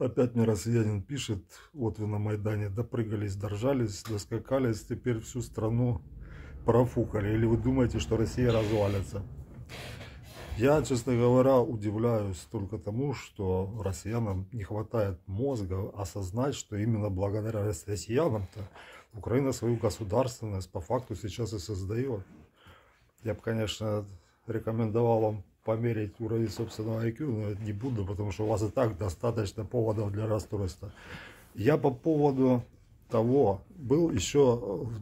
Опять Миросъедин пишет, вот вы на Майдане допрыгались, доржались, доскакались, теперь всю страну профукали. Или вы думаете, что Россия развалится? Я, честно говоря, удивляюсь только тому, что россиянам не хватает мозга осознать, что именно благодаря россиянам-то Украина свою государственность по факту сейчас и создает. Я бы, конечно, рекомендовал вам померить уровень собственного IQ, но это не буду, потому что у вас и так достаточно поводов для расстройства. Я по поводу того, был еще в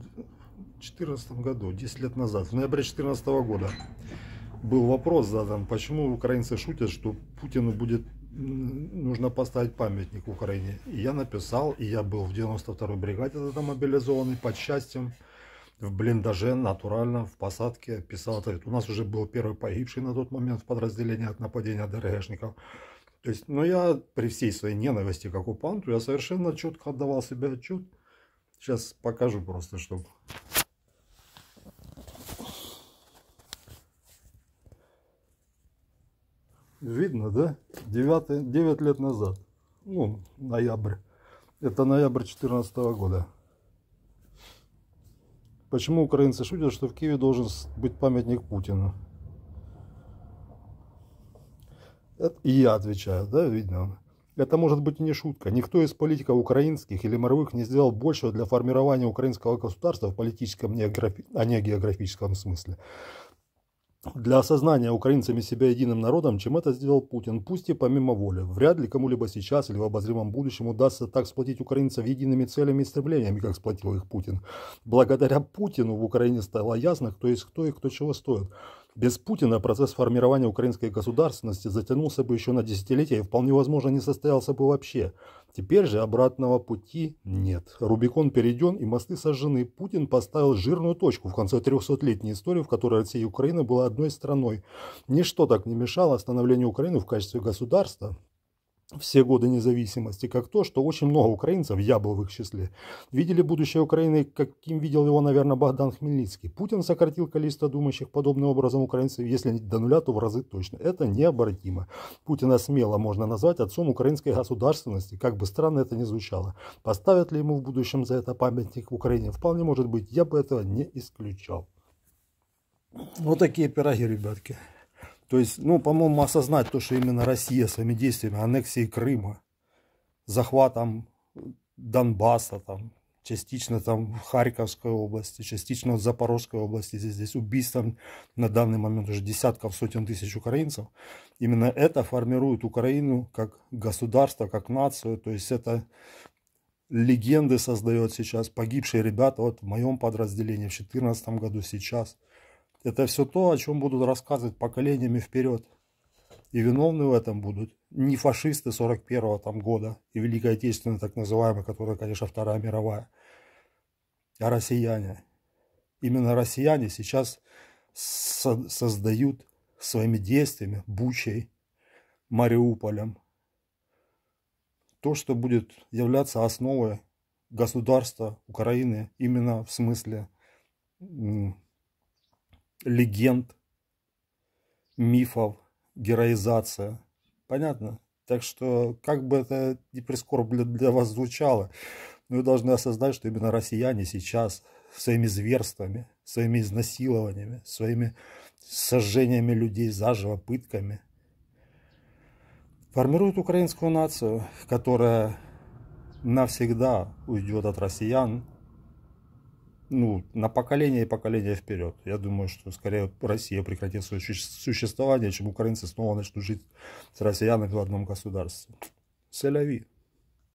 2014 году, 10 лет назад, в ноябре 2014 года, был вопрос задан, почему украинцы шутят, что Путину будет нужно поставить памятник Украине. И я написал, и я был в 92-й бригаде тогда мобилизованный, под счастьем в блиндаже, натурально, в посадке писал. У нас уже был первый погибший на тот момент в подразделении от нападения ДРГшников. То есть, но ну, я при всей своей ненависти к оккупанту, я совершенно четко отдавал себе отчет. Сейчас покажу просто, чтобы... Видно, да? 9, 9 лет назад. Ну, ноябрь. Это ноябрь 2014 года. Почему украинцы шутят, что в Киеве должен быть памятник Путину? Это, и я отвечаю, да, видно. Это может быть не шутка. Никто из политиков украинских или мировых не сделал большего для формирования украинского государства в политическом, а не географическом смысле для осознания украинцами себя единым народом, чем это сделал Путин, пусть и помимо воли. Вряд ли кому-либо сейчас или в обозримом будущем удастся так сплотить украинцев едиными целями и стремлениями, как сплотил их Путин. Благодаря Путину в Украине стало ясно, кто есть кто и кто чего стоит. Без Путина процесс формирования украинской государственности затянулся бы еще на десятилетия и вполне возможно не состоялся бы вообще. Теперь же обратного пути нет. Рубикон перейден и мосты сожжены. Путин поставил жирную точку в конце 300-летней истории, в которой Россия и Украина была одной страной. Ничто так не мешало становлению Украины в качестве государства, все годы независимости, как то, что очень много украинцев, я был в их числе, видели будущее Украины, каким видел его, наверное, Богдан Хмельницкий. Путин сократил количество думающих подобным образом украинцев, если не до нуля, то в разы точно. Это необратимо. Путина смело можно назвать отцом украинской государственности, как бы странно это ни звучало. Поставят ли ему в будущем за это памятник в Украине? Вполне может быть, я бы этого не исключал. Вот такие пироги, ребятки. То есть, ну, по-моему, осознать то, что именно Россия своими действиями, аннексией Крыма, захватом Донбасса, там, частично там Харьковской области, частично Запорожской области, здесь, здесь убийством на данный момент уже десятков, сотен тысяч украинцев. Именно это формирует Украину как государство, как нацию, то есть это легенды создает сейчас, погибшие ребята, вот в моем подразделении в 2014 году, сейчас – это все то, о чем будут рассказывать поколениями вперед. И виновны в этом будут не фашисты 41-го там года и Великая Отечественная, так называемая, которая, конечно, Вторая мировая, а россияне. Именно россияне сейчас со создают своими действиями, Бучей, Мариуполем, то, что будет являться основой государства Украины именно в смысле легенд, мифов, героизация. Понятно? Так что, как бы это ни прискорбно для вас звучало, но вы должны осознать, что именно россияне сейчас своими зверствами, своими изнасилованиями, своими сожжениями людей заживо, пытками, формируют украинскую нацию, которая навсегда уйдет от россиян ну, на поколение и поколение вперед. Я думаю, что скорее Россия прекратит свое существование, чем украинцы снова начнут жить с россиянами в одном государстве. Селяви.